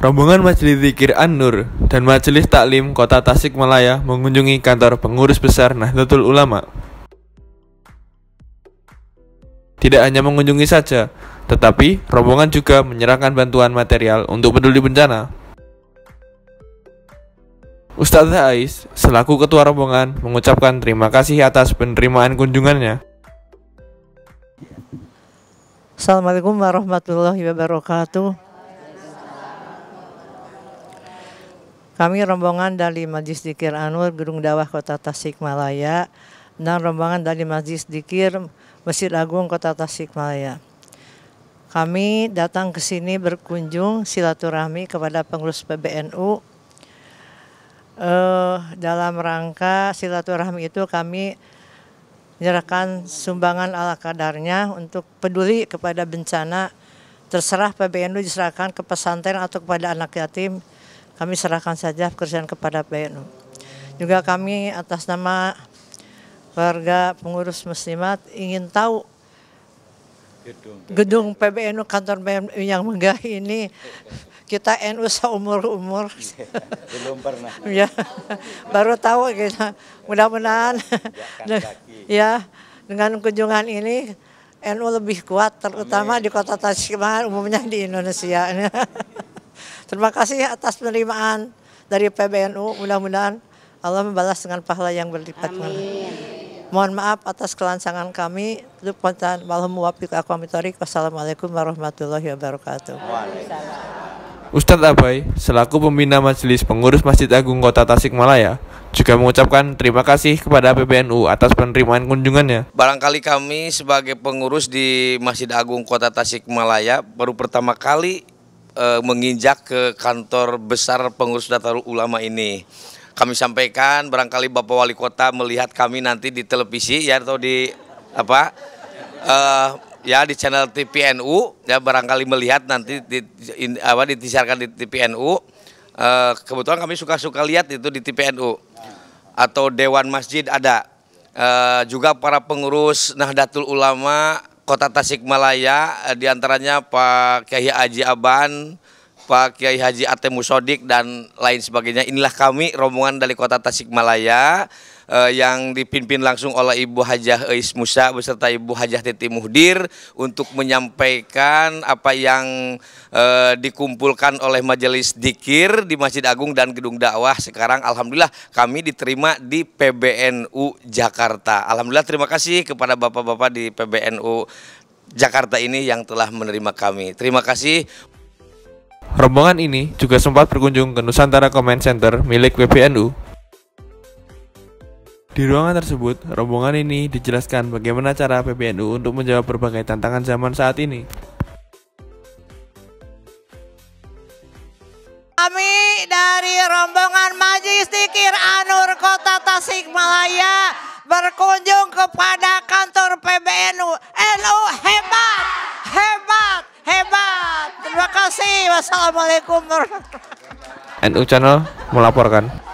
Rombongan Majelis Zikir An-Nur dan Majelis Taklim Kota Tasik Malaya mengunjungi kantor pengurus besar Nahdlatul Ulama. Tidak hanya mengunjungi saja, tetapi rombongan juga menyerahkan bantuan material untuk peduli bencana. Ustaz Ais, selaku ketua rombongan, mengucapkan terima kasih atas penerimaan kunjungannya. Assalamualaikum warahmatullahi wabarakatuh. Kami rombongan dari Majlis Dikir Anwar Gedung Dawah Kota Tasikmalaya dan rombongan dari Majlis Dikir Masjid Agung Kota Tasikmalaya. Kami datang ke sini berkunjung silaturahmi kepada pengurus PBNU. Uh, eh, dalam rangka silaturahmi itu kami menyerahkan sumbangan ala kadarnya untuk peduli kepada bencana. Terserah PBNU diserahkan ke pesantren atau kepada anak yatim kami serahkan saja pekerjaan kepada PNU. Juga kami atas nama warga pengurus muslimat ingin tahu gedung, PBNU kantor PBNU yang megah ini kita NU seumur umur iya, belum pernah ya baru tahu kita mudah-mudahan ya dengan kunjungan ini NU lebih kuat terutama di kota Tasikmalaya umumnya di Indonesia Terima kasih atas penerimaan dari PBNU. Mudah-mudahan Allah membalas dengan pahala yang berlipat. Amin. Mohon maaf atas kelancangan kami. Lupantan walhamuwafiq Wassalamualaikum warahmatullahi wabarakatuh. Ustadz Abai, selaku pembina Majelis Pengurus Masjid Agung Kota Tasikmalaya, juga mengucapkan terima kasih kepada PBNU atas penerimaan kunjungannya. Barangkali kami sebagai pengurus di Masjid Agung Kota Tasikmalaya baru pertama kali e, menginjak ke kantor besar pengurus Datarul Ulama ini. Kami sampaikan barangkali Bapak Wali Kota melihat kami nanti di televisi ya atau di apa e, ya di channel TPNU ya barangkali melihat nanti di, in, apa ditisarkan di TPNU. E, eh, kebetulan kami suka-suka lihat itu di TPNU atau Dewan Masjid ada. uh, juga para pengurus Nahdlatul Ulama kota Tasikmalaya eh, diantaranya Pak Kiai Haji Aban, Pak Kiai Haji Atemusodik dan lain sebagainya. Inilah kami rombongan dari kota Tasikmalaya uh, yang dipimpin langsung oleh Ibu Hajah Eis Musa beserta Ibu Hajah Titi Muhdir untuk menyampaikan apa yang uh, dikumpulkan oleh Majelis Dikir di Masjid Agung dan Gedung Dakwah. Sekarang alhamdulillah kami diterima di PBNU Jakarta. Alhamdulillah terima kasih kepada Bapak-bapak di PBNU Jakarta ini yang telah menerima kami. Terima kasih. Rombongan ini juga sempat berkunjung ke Nusantara Command Center milik PBNU di ruangan tersebut, rombongan ini dijelaskan bagaimana cara PBNU untuk menjawab berbagai tantangan zaman saat ini. Kami dari rombongan Majlis Dikir Anur Kota Tasikmalaya berkunjung kepada kantor PBNU. NU hebat, hebat, hebat. Terima kasih. Wassalamualaikum NU Channel melaporkan.